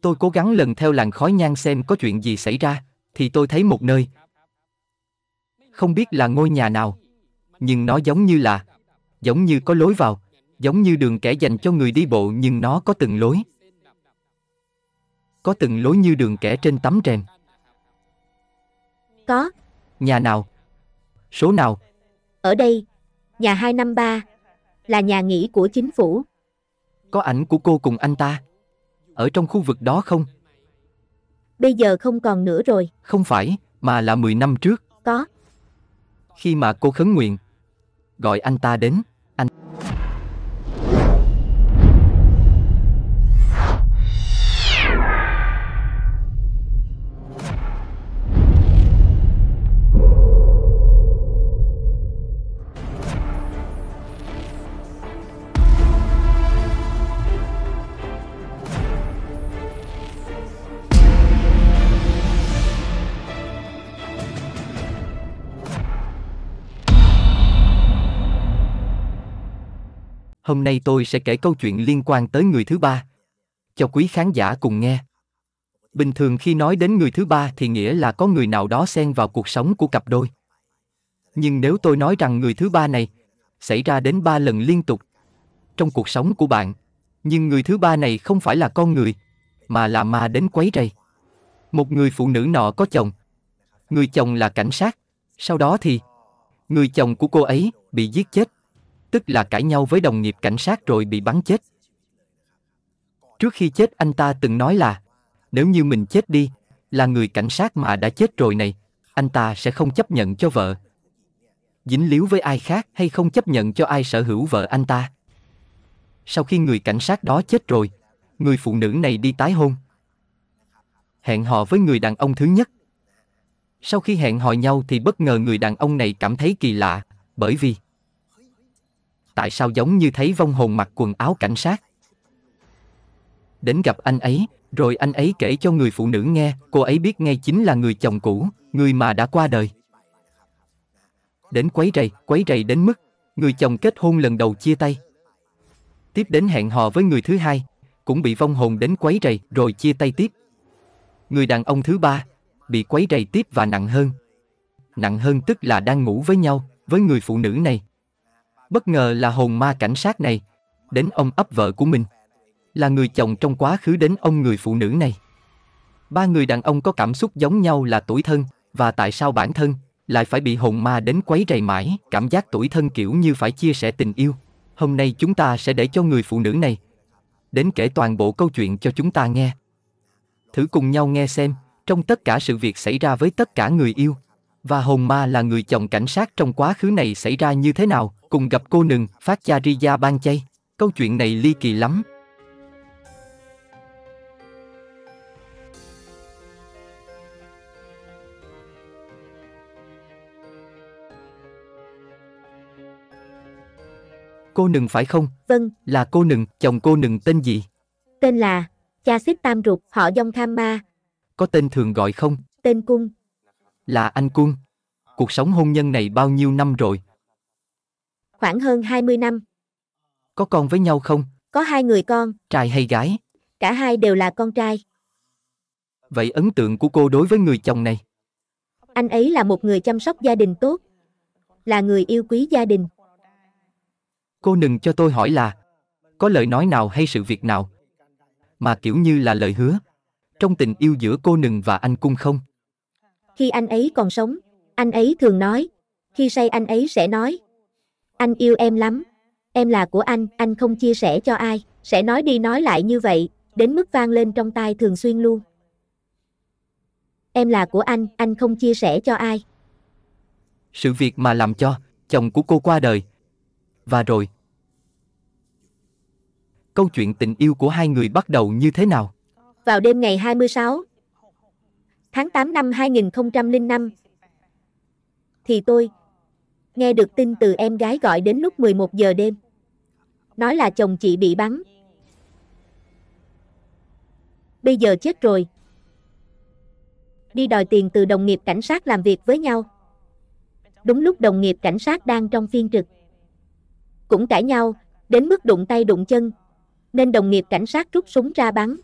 Tôi cố gắng lần theo làn khói nhang xem có chuyện gì xảy ra, thì tôi thấy một nơi. Không biết là ngôi nhà nào, nhưng nó giống như là, giống như có lối vào, giống như đường kẻ dành cho người đi bộ nhưng nó có từng lối. Có từng lối như đường kẻ trên tấm rèm. Có. Nhà nào? Số nào? Ở đây, nhà 253, là nhà nghỉ của chính phủ. Có ảnh của cô cùng anh ta ở trong khu vực đó không? Bây giờ không còn nữa rồi. Không phải, mà là 10 năm trước. Có. Khi mà cô khấn nguyện, gọi anh ta đến. Hôm nay tôi sẽ kể câu chuyện liên quan tới người thứ ba. Cho quý khán giả cùng nghe. Bình thường khi nói đến người thứ ba thì nghĩa là có người nào đó xen vào cuộc sống của cặp đôi. Nhưng nếu tôi nói rằng người thứ ba này xảy ra đến ba lần liên tục trong cuộc sống của bạn, nhưng người thứ ba này không phải là con người, mà là ma đến quấy rầy. Một người phụ nữ nọ có chồng. Người chồng là cảnh sát. Sau đó thì người chồng của cô ấy bị giết chết tức là cãi nhau với đồng nghiệp cảnh sát rồi bị bắn chết. Trước khi chết anh ta từng nói là, nếu như mình chết đi, là người cảnh sát mà đã chết rồi này, anh ta sẽ không chấp nhận cho vợ. Dính líu với ai khác hay không chấp nhận cho ai sở hữu vợ anh ta. Sau khi người cảnh sát đó chết rồi, người phụ nữ này đi tái hôn. Hẹn hò với người đàn ông thứ nhất. Sau khi hẹn hò nhau thì bất ngờ người đàn ông này cảm thấy kỳ lạ, bởi vì tại sao giống như thấy vong hồn mặc quần áo cảnh sát. Đến gặp anh ấy, rồi anh ấy kể cho người phụ nữ nghe, cô ấy biết ngay chính là người chồng cũ, người mà đã qua đời. Đến quấy rầy, quấy rầy đến mức, người chồng kết hôn lần đầu chia tay. Tiếp đến hẹn hò với người thứ hai, cũng bị vong hồn đến quấy rầy rồi chia tay tiếp. Người đàn ông thứ ba, bị quấy rầy tiếp và nặng hơn. Nặng hơn tức là đang ngủ với nhau, với người phụ nữ này, Bất ngờ là hồn ma cảnh sát này, đến ông ấp vợ của mình, là người chồng trong quá khứ đến ông người phụ nữ này. Ba người đàn ông có cảm xúc giống nhau là tuổi thân, và tại sao bản thân lại phải bị hồn ma đến quấy rầy mãi, cảm giác tuổi thân kiểu như phải chia sẻ tình yêu. Hôm nay chúng ta sẽ để cho người phụ nữ này đến kể toàn bộ câu chuyện cho chúng ta nghe. Thử cùng nhau nghe xem, trong tất cả sự việc xảy ra với tất cả người yêu, và hồn ma là người chồng cảnh sát trong quá khứ này xảy ra như thế nào, cùng gặp cô nừng phát cha gia ban chay. Câu chuyện này ly kỳ lắm. Cô nừng phải không? Vâng. Là cô nừng, chồng cô nừng tên gì? Tên là Cha xếp Tam Rụt, họ Dông Tham Ma. Có tên thường gọi không? Tên Cung. Là anh Cung. Cuộc sống hôn nhân này bao nhiêu năm rồi? khoảng hơn 20 năm. Có con với nhau không? Có hai người con. Trai hay gái? Cả hai đều là con trai. Vậy ấn tượng của cô đối với người chồng này? Anh ấy là một người chăm sóc gia đình tốt, là người yêu quý gia đình. Cô đừng cho tôi hỏi là có lời nói nào hay sự việc nào mà kiểu như là lời hứa trong tình yêu giữa cô nừng và anh cung không? Khi anh ấy còn sống, anh ấy thường nói, khi say anh ấy sẽ nói, anh yêu em lắm. Em là của anh, anh không chia sẻ cho ai, sẽ nói đi nói lại như vậy, đến mức vang lên trong tai thường xuyên luôn. Em là của anh, anh không chia sẻ cho ai. Sự việc mà làm cho, chồng của cô qua đời. Và rồi, câu chuyện tình yêu của hai người bắt đầu như thế nào? Vào đêm ngày 26 tháng 8 năm 2005, thì tôi, nghe được tin từ em gái gọi đến lúc 11 giờ đêm. Nói là chồng chị bị bắn. Bây giờ chết rồi. Đi đòi tiền từ đồng nghiệp cảnh sát làm việc với nhau. Đúng lúc đồng nghiệp cảnh sát đang trong phiên trực. Cũng cãi nhau, đến mức đụng tay đụng chân. Nên đồng nghiệp cảnh sát rút súng ra bắn.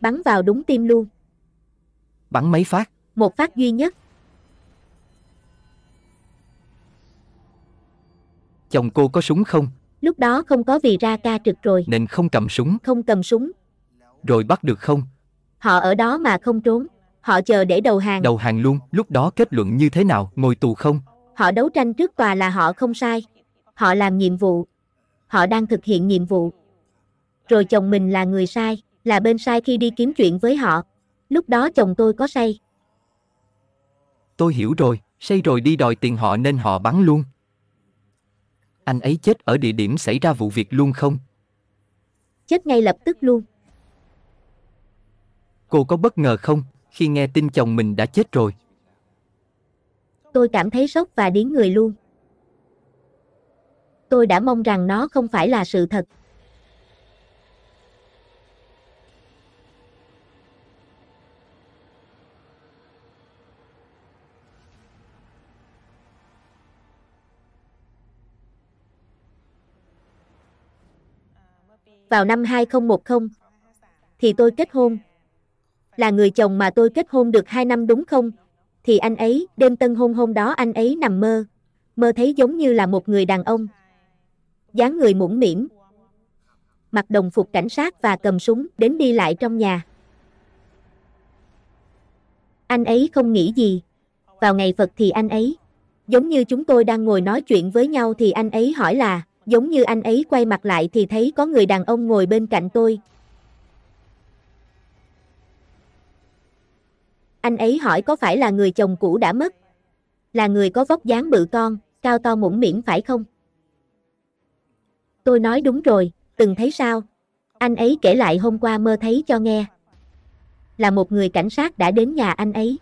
Bắn vào đúng tim luôn. Bắn mấy phát? Một phát duy nhất. Chồng cô có súng không? Lúc đó không có vì ra ca trực rồi. Nên không cầm súng. Không cầm súng. Rồi bắt được không? Họ ở đó mà không trốn. Họ chờ để đầu hàng. Đầu hàng luôn, lúc đó kết luận như thế nào? Ngồi tù không? Họ đấu tranh trước tòa là họ không sai. Họ làm nhiệm vụ. Họ đang thực hiện nhiệm vụ. Rồi chồng mình là người sai, là bên sai khi đi kiếm chuyện với họ. Lúc đó chồng tôi có say. Tôi hiểu rồi, say rồi đi đòi tiền họ nên họ bắn luôn. Anh ấy chết ở địa điểm xảy ra vụ việc luôn không? Chết ngay lập tức luôn. Cô có bất ngờ không khi nghe tin chồng mình đã chết rồi? Tôi cảm thấy sốc và điếng người luôn. Tôi đã mong rằng nó không phải là sự thật. vào năm 2010, thì tôi kết hôn. Là người chồng mà tôi kết hôn được 2 năm đúng không? Thì anh ấy, đêm tân hôn hôm đó anh ấy nằm mơ, mơ thấy giống như là một người đàn ông. dáng người mũm mỉm, mặc đồng phục cảnh sát và cầm súng đến đi lại trong nhà. Anh ấy không nghĩ gì. Vào ngày Phật thì anh ấy, giống như chúng tôi đang ngồi nói chuyện với nhau thì anh ấy hỏi là giống như anh ấy quay mặt lại thì thấy có người đàn ông ngồi bên cạnh tôi. Anh ấy hỏi có phải là người chồng cũ đã mất? Là người có vóc dáng bự con, cao to mũm miệng phải không? Tôi nói đúng rồi, từng thấy sao? Anh ấy kể lại hôm qua mơ thấy cho nghe. Là một người cảnh sát đã đến nhà anh ấy.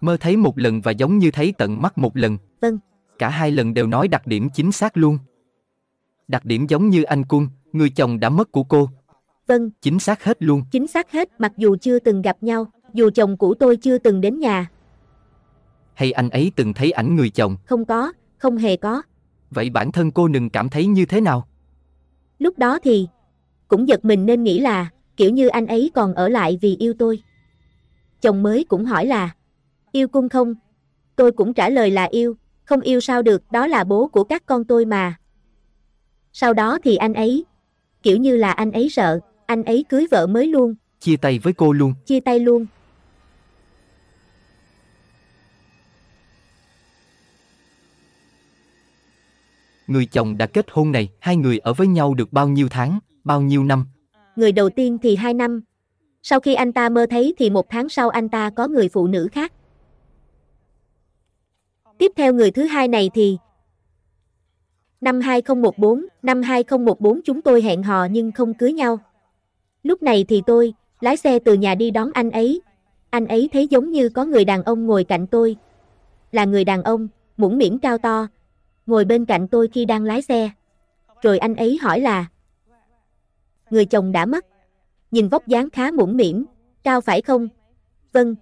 Mơ thấy một lần và giống như thấy tận mắt một lần. Vâng cả hai lần đều nói đặc điểm chính xác luôn. Đặc điểm giống như anh Quân, người chồng đã mất của cô. Vâng. Chính xác hết luôn. Chính xác hết, mặc dù chưa từng gặp nhau, dù chồng cũ tôi chưa từng đến nhà. Hay anh ấy từng thấy ảnh người chồng? Không có, không hề có. Vậy bản thân cô nừng cảm thấy như thế nào? Lúc đó thì, cũng giật mình nên nghĩ là, kiểu như anh ấy còn ở lại vì yêu tôi. Chồng mới cũng hỏi là, yêu cung không? Tôi cũng trả lời là yêu, không yêu sao được, đó là bố của các con tôi mà. Sau đó thì anh ấy, kiểu như là anh ấy sợ, anh ấy cưới vợ mới luôn. Chia tay với cô luôn. Chia tay luôn. Người chồng đã kết hôn này, hai người ở với nhau được bao nhiêu tháng, bao nhiêu năm? Người đầu tiên thì hai năm. Sau khi anh ta mơ thấy thì một tháng sau anh ta có người phụ nữ khác. Tiếp theo người thứ hai này thì Năm 2014, năm 2014 chúng tôi hẹn hò nhưng không cưới nhau. Lúc này thì tôi, lái xe từ nhà đi đón anh ấy. Anh ấy thấy giống như có người đàn ông ngồi cạnh tôi. Là người đàn ông, mũm miễn cao to, ngồi bên cạnh tôi khi đang lái xe. Rồi anh ấy hỏi là Người chồng đã mất. Nhìn vóc dáng khá mũm miễn, cao phải không? Vâng.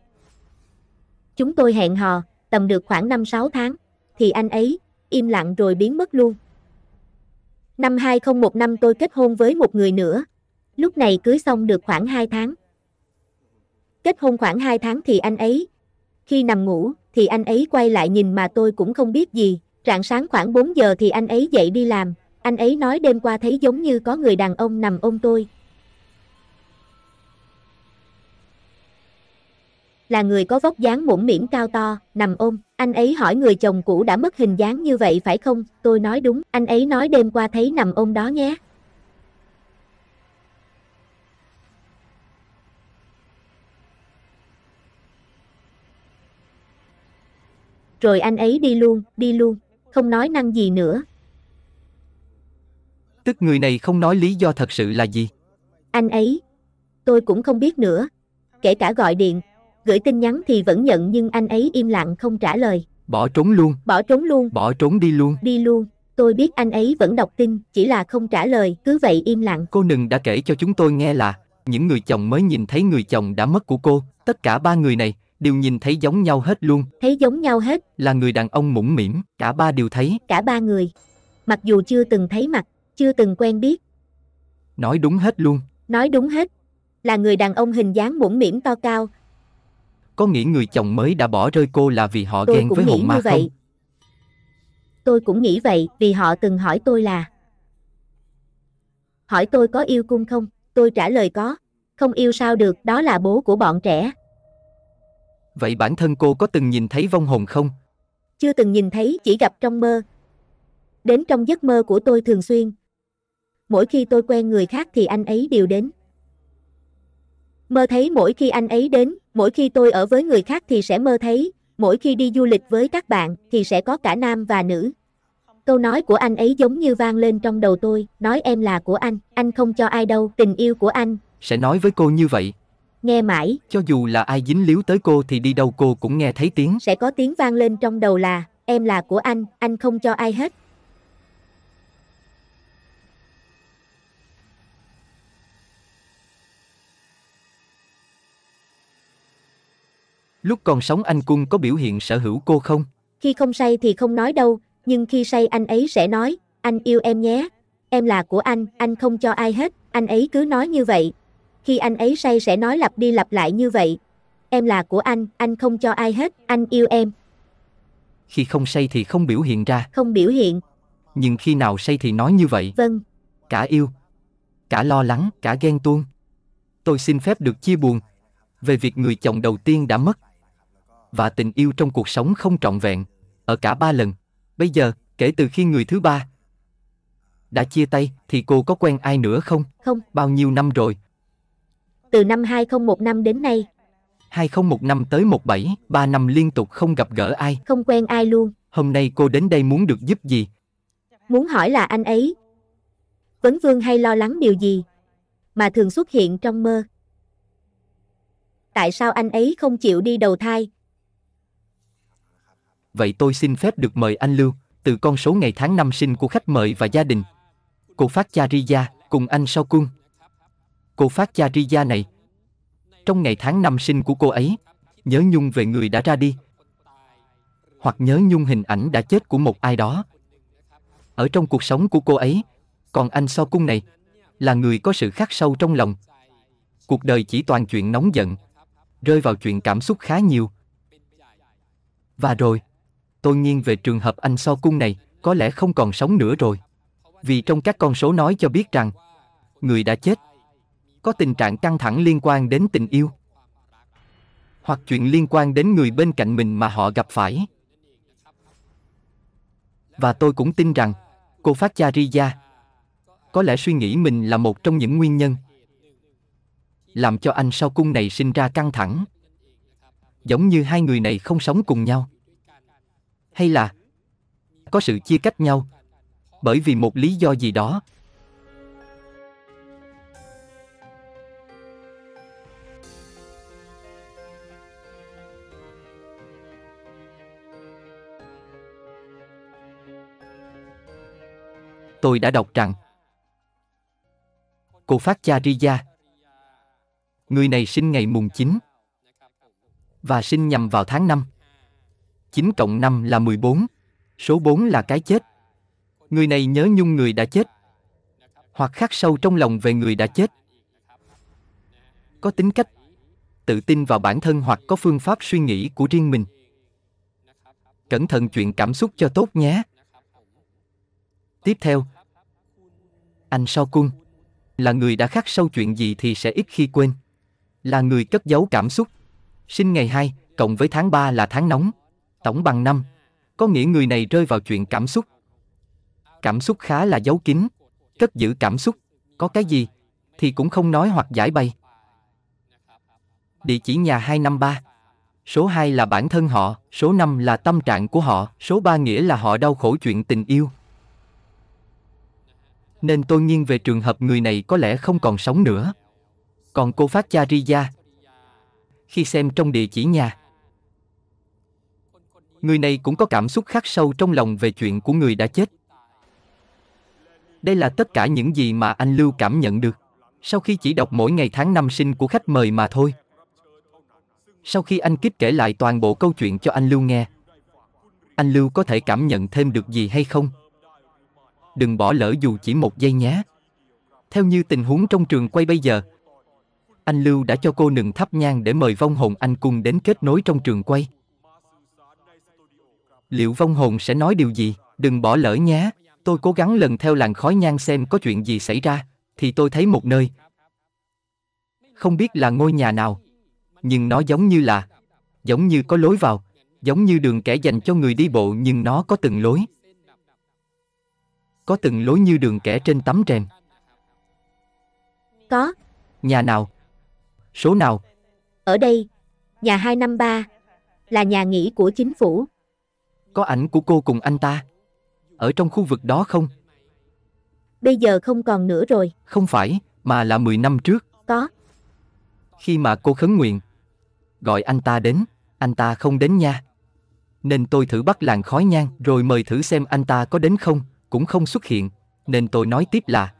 Chúng tôi hẹn hò, tầm được khoảng 5-6 tháng, thì anh ấy, im lặng rồi biến mất luôn. Năm 2001 năm tôi kết hôn với một người nữa, lúc này cưới xong được khoảng 2 tháng. Kết hôn khoảng 2 tháng thì anh ấy, khi nằm ngủ, thì anh ấy quay lại nhìn mà tôi cũng không biết gì, rạng sáng khoảng 4 giờ thì anh ấy dậy đi làm, anh ấy nói đêm qua thấy giống như có người đàn ông nằm ôm tôi, là người có vóc dáng mũm mĩm cao to, nằm ôm. Anh ấy hỏi người chồng cũ đã mất hình dáng như vậy phải không? Tôi nói đúng, anh ấy nói đêm qua thấy nằm ôm đó nhé. Rồi anh ấy đi luôn, đi luôn, không nói năng gì nữa. Tức người này không nói lý do thật sự là gì? Anh ấy, tôi cũng không biết nữa. Kể cả gọi điện, gửi tin nhắn thì vẫn nhận nhưng anh ấy im lặng không trả lời. Bỏ trốn luôn. Bỏ trốn luôn. Bỏ trốn đi luôn. Đi luôn. Tôi biết anh ấy vẫn đọc tin, chỉ là không trả lời, cứ vậy im lặng. Cô Nừng đã kể cho chúng tôi nghe là những người chồng mới nhìn thấy người chồng đã mất của cô, tất cả ba người này đều nhìn thấy giống nhau hết luôn. Thấy giống nhau hết. Là người đàn ông mũm mỉm, cả ba đều thấy. Cả ba người. Mặc dù chưa từng thấy mặt, chưa từng quen biết. Nói đúng hết luôn. Nói đúng hết. Là người đàn ông hình dáng mũm mỉm to cao, có nghĩ người chồng mới đã bỏ rơi cô là vì họ tôi ghen với hồn ma vậy. Tôi cũng nghĩ vậy, vì họ từng hỏi tôi là Hỏi tôi có yêu cung không? Tôi trả lời có. Không yêu sao được, đó là bố của bọn trẻ. Vậy bản thân cô có từng nhìn thấy vong hồn không? Chưa từng nhìn thấy, chỉ gặp trong mơ. Đến trong giấc mơ của tôi thường xuyên. Mỗi khi tôi quen người khác thì anh ấy đều đến. Mơ thấy mỗi khi anh ấy đến, mỗi khi tôi ở với người khác thì sẽ mơ thấy, mỗi khi đi du lịch với các bạn thì sẽ có cả nam và nữ. Câu nói của anh ấy giống như vang lên trong đầu tôi, nói em là của anh, anh không cho ai đâu, tình yêu của anh. Sẽ nói với cô như vậy. Nghe mãi. Cho dù là ai dính líu tới cô thì đi đâu cô cũng nghe thấy tiếng. Sẽ có tiếng vang lên trong đầu là, em là của anh, anh không cho ai hết. Lúc còn sống anh cung có biểu hiện sở hữu cô không? Khi không say thì không nói đâu, nhưng khi say anh ấy sẽ nói, anh yêu em nhé, em là của anh, anh không cho ai hết, anh ấy cứ nói như vậy. Khi anh ấy say sẽ nói lặp đi lặp lại như vậy. Em là của anh, anh không cho ai hết, anh yêu em. Khi không say thì không biểu hiện ra, Không biểu hiện, nhưng khi nào say thì nói như vậy, vâng, cả yêu, cả lo lắng, cả ghen tuông. Tôi xin phép được chia buồn về việc người chồng đầu tiên đã mất và tình yêu trong cuộc sống không trọn vẹn, ở cả ba lần. Bây giờ, kể từ khi người thứ ba đã chia tay thì cô có quen ai nữa không? Không. Bao nhiêu năm rồi? Từ năm 2015 đến nay. 2015 tới 17, 3 năm liên tục không gặp gỡ ai. Không quen ai luôn. Hôm nay cô đến đây muốn được giúp gì? Muốn hỏi là anh ấy. Vấn Vương hay lo lắng điều gì? Mà thường xuất hiện trong mơ. Tại sao anh ấy không chịu đi đầu thai, vậy tôi xin phép được mời anh Lưu, từ con số ngày tháng năm sinh của khách mời và gia đình. Cô Phát Chariya, cùng anh sau cung. Cô Phát Chariya này, trong ngày tháng năm sinh của cô ấy, nhớ nhung về người đã ra đi, hoặc nhớ nhung hình ảnh đã chết của một ai đó. Ở trong cuộc sống của cô ấy, còn anh sau cung này, là người có sự khắc sâu trong lòng. Cuộc đời chỉ toàn chuyện nóng giận, rơi vào chuyện cảm xúc khá nhiều. Và rồi, tôi nghiêng về trường hợp anh so cung này, có lẽ không còn sống nữa rồi. Vì trong các con số nói cho biết rằng, người đã chết, có tình trạng căng thẳng liên quan đến tình yêu, hoặc chuyện liên quan đến người bên cạnh mình mà họ gặp phải. Và tôi cũng tin rằng, cô Phát cha riza có lẽ suy nghĩ mình là một trong những nguyên nhân làm cho anh sau cung này sinh ra căng thẳng. Giống như hai người này không sống cùng nhau hay là có sự chia cách nhau bởi vì một lý do gì đó tôi đã đọc rằng cô phát cha Riya người này sinh ngày mùng 9 và sinh nhằm vào tháng 5. 9 cộng 5 là 14. Số 4 là cái chết. Người này nhớ nhung người đã chết. Hoặc khắc sâu trong lòng về người đã chết. Có tính cách tự tin vào bản thân hoặc có phương pháp suy nghĩ của riêng mình. Cẩn thận chuyện cảm xúc cho tốt nhé. Tiếp theo, anh sau cung là người đã khắc sâu chuyện gì thì sẽ ít khi quên. Là người cất giấu cảm xúc. Sinh ngày 2, cộng với tháng 3 là tháng nóng tổng bằng năm Có nghĩa người này rơi vào chuyện cảm xúc. Cảm xúc khá là giấu kín, cất giữ cảm xúc, có cái gì thì cũng không nói hoặc giải bày. Địa chỉ nhà 253. Số 2 là bản thân họ, số 5 là tâm trạng của họ, số 3 nghĩa là họ đau khổ chuyện tình yêu. Nên tôi nghiêng về trường hợp người này có lẽ không còn sống nữa. Còn cô Phát cha Chariya, khi xem trong địa chỉ nhà, người này cũng có cảm xúc khắc sâu trong lòng về chuyện của người đã chết. Đây là tất cả những gì mà anh Lưu cảm nhận được, sau khi chỉ đọc mỗi ngày tháng năm sinh của khách mời mà thôi. Sau khi anh Kích kể lại toàn bộ câu chuyện cho anh Lưu nghe, anh Lưu có thể cảm nhận thêm được gì hay không? Đừng bỏ lỡ dù chỉ một giây nhé. Theo như tình huống trong trường quay bây giờ, anh Lưu đã cho cô nừng thắp nhang để mời vong hồn anh cùng đến kết nối trong trường quay liệu vong hồn sẽ nói điều gì, đừng bỏ lỡ nhé. Tôi cố gắng lần theo làn khói nhang xem có chuyện gì xảy ra, thì tôi thấy một nơi. Không biết là ngôi nhà nào, nhưng nó giống như là, giống như có lối vào, giống như đường kẻ dành cho người đi bộ nhưng nó có từng lối. Có từng lối như đường kẻ trên tấm rèm. Có. Nhà nào? Số nào? Ở đây, nhà 253, là nhà nghỉ của chính phủ. Có ảnh của cô cùng anh ta. Ở trong khu vực đó không? Bây giờ không còn nữa rồi. Không phải, mà là 10 năm trước. Có. Khi mà cô khấn nguyện, gọi anh ta đến, anh ta không đến nha. Nên tôi thử bắt làng khói nhang rồi mời thử xem anh ta có đến không, cũng không xuất hiện. Nên tôi nói tiếp là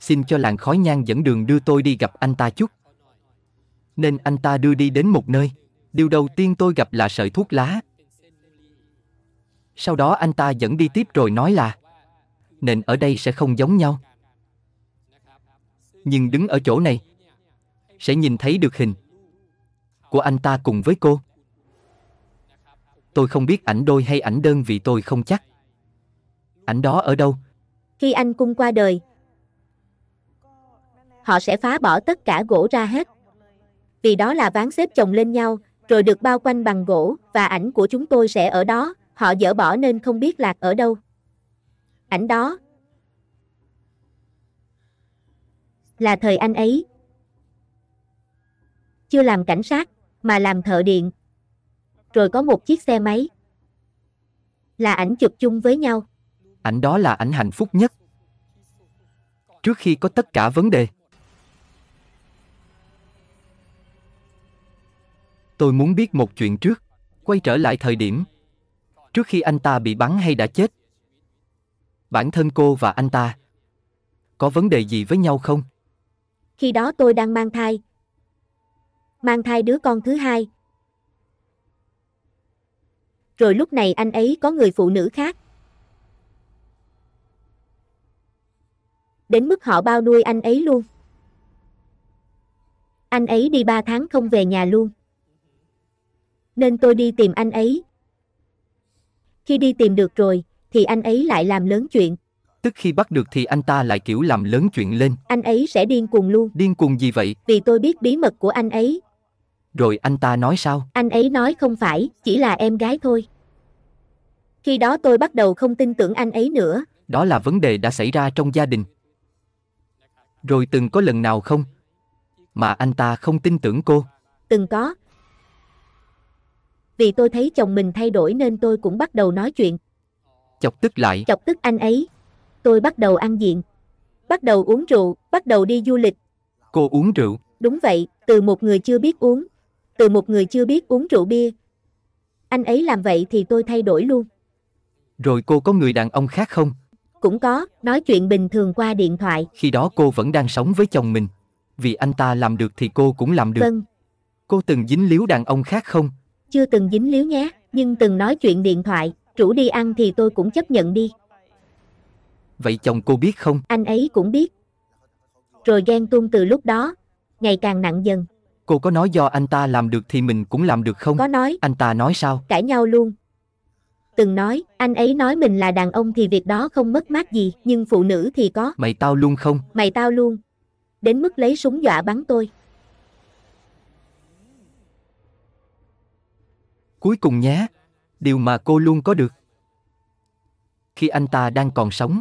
Xin cho làng khói nhang dẫn đường đưa tôi đi gặp anh ta chút. Nên anh ta đưa đi đến một nơi. Điều đầu tiên tôi gặp là sợi thuốc lá, sau đó anh ta dẫn đi tiếp rồi nói là Nền ở đây sẽ không giống nhau. Nhưng đứng ở chỗ này sẽ nhìn thấy được hình của anh ta cùng với cô. Tôi không biết ảnh đôi hay ảnh đơn vì tôi không chắc. Ảnh đó ở đâu? Khi anh cung qua đời, họ sẽ phá bỏ tất cả gỗ ra hết. Vì đó là ván xếp chồng lên nhau, rồi được bao quanh bằng gỗ, và ảnh của chúng tôi sẽ ở đó, Họ dỡ bỏ nên không biết lạc ở đâu. Ảnh đó. Là thời anh ấy. Chưa làm cảnh sát, mà làm thợ điện. Rồi có một chiếc xe máy. Là ảnh chụp chung với nhau. Ảnh đó là ảnh hạnh phúc nhất. Trước khi có tất cả vấn đề. Tôi muốn biết một chuyện trước. Quay trở lại thời điểm trước khi anh ta bị bắn hay đã chết bản thân cô và anh ta có vấn đề gì với nhau không khi đó tôi đang mang thai mang thai đứa con thứ hai rồi lúc này anh ấy có người phụ nữ khác đến mức họ bao nuôi anh ấy luôn anh ấy đi ba tháng không về nhà luôn nên tôi đi tìm anh ấy khi đi tìm được rồi, thì anh ấy lại làm lớn chuyện. Tức khi bắt được thì anh ta lại kiểu làm lớn chuyện lên. Anh ấy sẽ điên cuồng luôn. Điên cuồng gì vậy? Vì tôi biết bí mật của anh ấy. Rồi anh ta nói sao? Anh ấy nói không phải, chỉ là em gái thôi. Khi đó tôi bắt đầu không tin tưởng anh ấy nữa. Đó là vấn đề đã xảy ra trong gia đình. Rồi từng có lần nào không? Mà anh ta không tin tưởng cô. Từng có, vì tôi thấy chồng mình thay đổi nên tôi cũng bắt đầu nói chuyện. Chọc tức lại. Chọc tức anh ấy. Tôi bắt đầu ăn diện. Bắt đầu uống rượu, bắt đầu đi du lịch. Cô uống rượu? Đúng vậy, từ một người chưa biết uống. Từ một người chưa biết uống rượu bia. Anh ấy làm vậy thì tôi thay đổi luôn. Rồi cô có người đàn ông khác không? Cũng có, nói chuyện bình thường qua điện thoại. Khi đó cô vẫn đang sống với chồng mình. Vì anh ta làm được thì cô cũng làm được. Vâng. Cô từng dính líu đàn ông khác không? chưa từng dính líu nhé, nhưng từng nói chuyện điện thoại, rủ đi ăn thì tôi cũng chấp nhận đi. Vậy chồng cô biết không? Anh ấy cũng biết. Rồi ghen tuông từ lúc đó, ngày càng nặng dần. Cô có nói do anh ta làm được thì mình cũng làm được không? Có nói. Anh ta nói sao? Cãi nhau luôn. Từng nói, anh ấy nói mình là đàn ông thì việc đó không mất mát gì, nhưng phụ nữ thì có. Mày tao luôn không? Mày tao luôn. Đến mức lấy súng dọa bắn tôi. Cuối cùng nhé, điều mà cô luôn có được. Khi anh ta đang còn sống,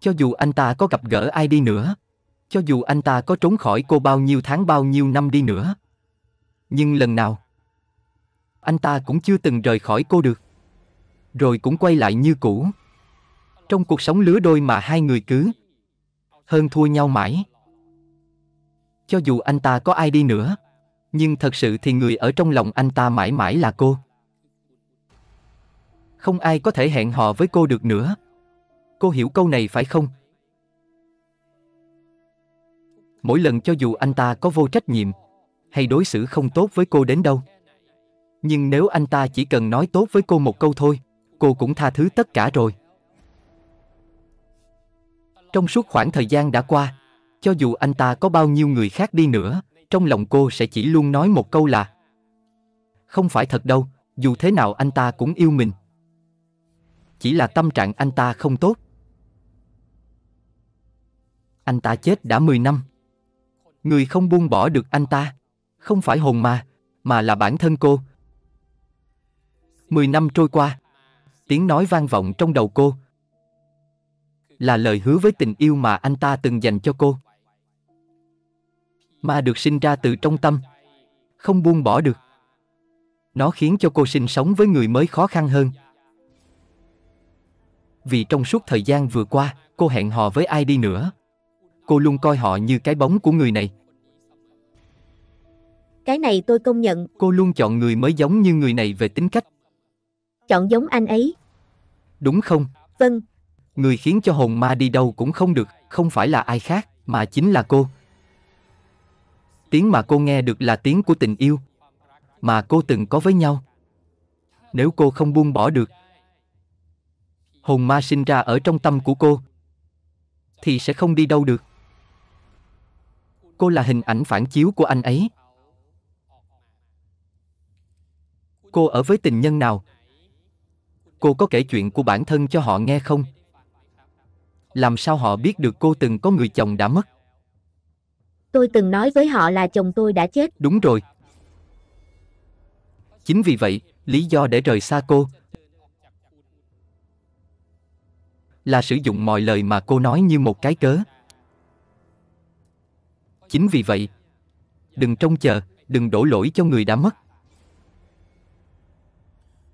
cho dù anh ta có gặp gỡ ai đi nữa, cho dù anh ta có trốn khỏi cô bao nhiêu tháng bao nhiêu năm đi nữa, nhưng lần nào anh ta cũng chưa từng rời khỏi cô được rồi cũng quay lại như cũ trong cuộc sống lứa đôi mà hai người cứ hơn thua nhau mãi cho dù anh ta có ai đi nữa nhưng thật sự thì người ở trong lòng anh ta mãi mãi là cô không ai có thể hẹn hò với cô được nữa cô hiểu câu này phải không mỗi lần cho dù anh ta có vô trách nhiệm hay đối xử không tốt với cô đến đâu nhưng nếu anh ta chỉ cần nói tốt với cô một câu thôi cô cũng tha thứ tất cả rồi trong suốt khoảng thời gian đã qua cho dù anh ta có bao nhiêu người khác đi nữa trong lòng cô sẽ chỉ luôn nói một câu là Không phải thật đâu, dù thế nào anh ta cũng yêu mình. Chỉ là tâm trạng anh ta không tốt. Anh ta chết đã 10 năm. Người không buông bỏ được anh ta, không phải hồn ma, mà là bản thân cô. Mười năm trôi qua, tiếng nói vang vọng trong đầu cô. Là lời hứa với tình yêu mà anh ta từng dành cho cô mà được sinh ra từ trong tâm. Không buông bỏ được. Nó khiến cho cô sinh sống với người mới khó khăn hơn. Vì trong suốt thời gian vừa qua, cô hẹn hò với ai đi nữa. Cô luôn coi họ như cái bóng của người này. Cái này tôi công nhận. Cô luôn chọn người mới giống như người này về tính cách. Chọn giống anh ấy. Đúng không? Vâng. Người khiến cho hồn ma đi đâu cũng không được, không phải là ai khác, mà chính là cô tiếng mà cô nghe được là tiếng của tình yêu mà cô từng có với nhau nếu cô không buông bỏ được hồn ma sinh ra ở trong tâm của cô thì sẽ không đi đâu được cô là hình ảnh phản chiếu của anh ấy cô ở với tình nhân nào cô có kể chuyện của bản thân cho họ nghe không làm sao họ biết được cô từng có người chồng đã mất Tôi từng nói với họ là chồng tôi đã chết. Đúng rồi. Chính vì vậy, lý do để rời xa cô là sử dụng mọi lời mà cô nói như một cái cớ. Chính vì vậy, đừng trông chờ, đừng đổ lỗi cho người đã mất.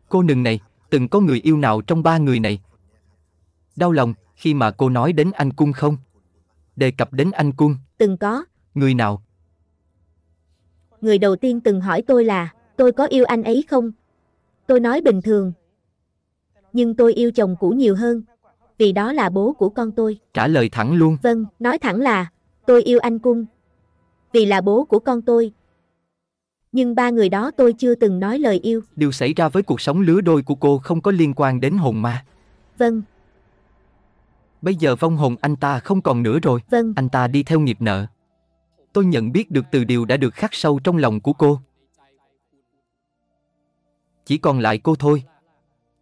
Cô nương này, từng có người yêu nào trong ba người này? Đau lòng khi mà cô nói đến anh Cung không? Đề cập đến anh Cung. Từng có. Người nào? Người đầu tiên từng hỏi tôi là, tôi có yêu anh ấy không? Tôi nói bình thường. Nhưng tôi yêu chồng cũ nhiều hơn, vì đó là bố của con tôi. Trả lời thẳng luôn. Vâng, nói thẳng là, tôi yêu anh Cung, vì là bố của con tôi. Nhưng ba người đó tôi chưa từng nói lời yêu. Điều xảy ra với cuộc sống lứa đôi của cô không có liên quan đến hồn ma. Vâng. Bây giờ vong hồn anh ta không còn nữa rồi. Vâng. Anh ta đi theo nghiệp nợ tôi nhận biết được từ điều đã được khắc sâu trong lòng của cô. Chỉ còn lại cô thôi.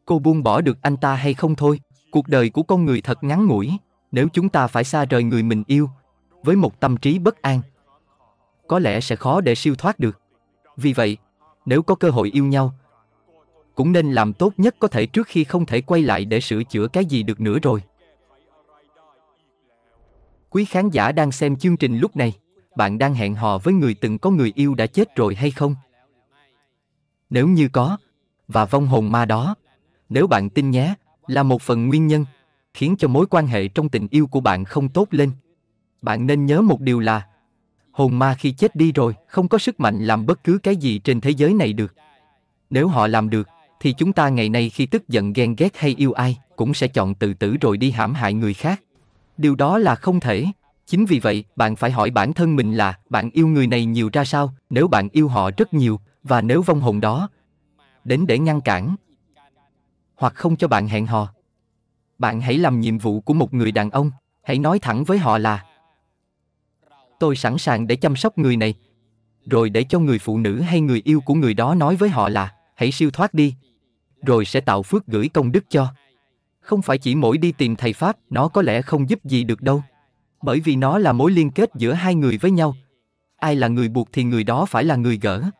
Cô buông bỏ được anh ta hay không thôi, cuộc đời của con người thật ngắn ngủi, nếu chúng ta phải xa rời người mình yêu, với một tâm trí bất an, có lẽ sẽ khó để siêu thoát được. Vì vậy, nếu có cơ hội yêu nhau, cũng nên làm tốt nhất có thể trước khi không thể quay lại để sửa chữa cái gì được nữa rồi. Quý khán giả đang xem chương trình lúc này bạn đang hẹn hò với người từng có người yêu đã chết rồi hay không? Nếu như có, và vong hồn ma đó, nếu bạn tin nhé, là một phần nguyên nhân khiến cho mối quan hệ trong tình yêu của bạn không tốt lên. Bạn nên nhớ một điều là hồn ma khi chết đi rồi không có sức mạnh làm bất cứ cái gì trên thế giới này được. Nếu họ làm được, thì chúng ta ngày nay khi tức giận ghen ghét hay yêu ai cũng sẽ chọn tự tử rồi đi hãm hại người khác. Điều đó là không thể. Chính vì vậy, bạn phải hỏi bản thân mình là bạn yêu người này nhiều ra sao, nếu bạn yêu họ rất nhiều, và nếu vong hồn đó đến để ngăn cản hoặc không cho bạn hẹn hò. Bạn hãy làm nhiệm vụ của một người đàn ông, hãy nói thẳng với họ là Tôi sẵn sàng để chăm sóc người này, rồi để cho người phụ nữ hay người yêu của người đó nói với họ là hãy siêu thoát đi, rồi sẽ tạo phước gửi công đức cho. Không phải chỉ mỗi đi tìm thầy Pháp, nó có lẽ không giúp gì được đâu bởi vì nó là mối liên kết giữa hai người với nhau ai là người buộc thì người đó phải là người gỡ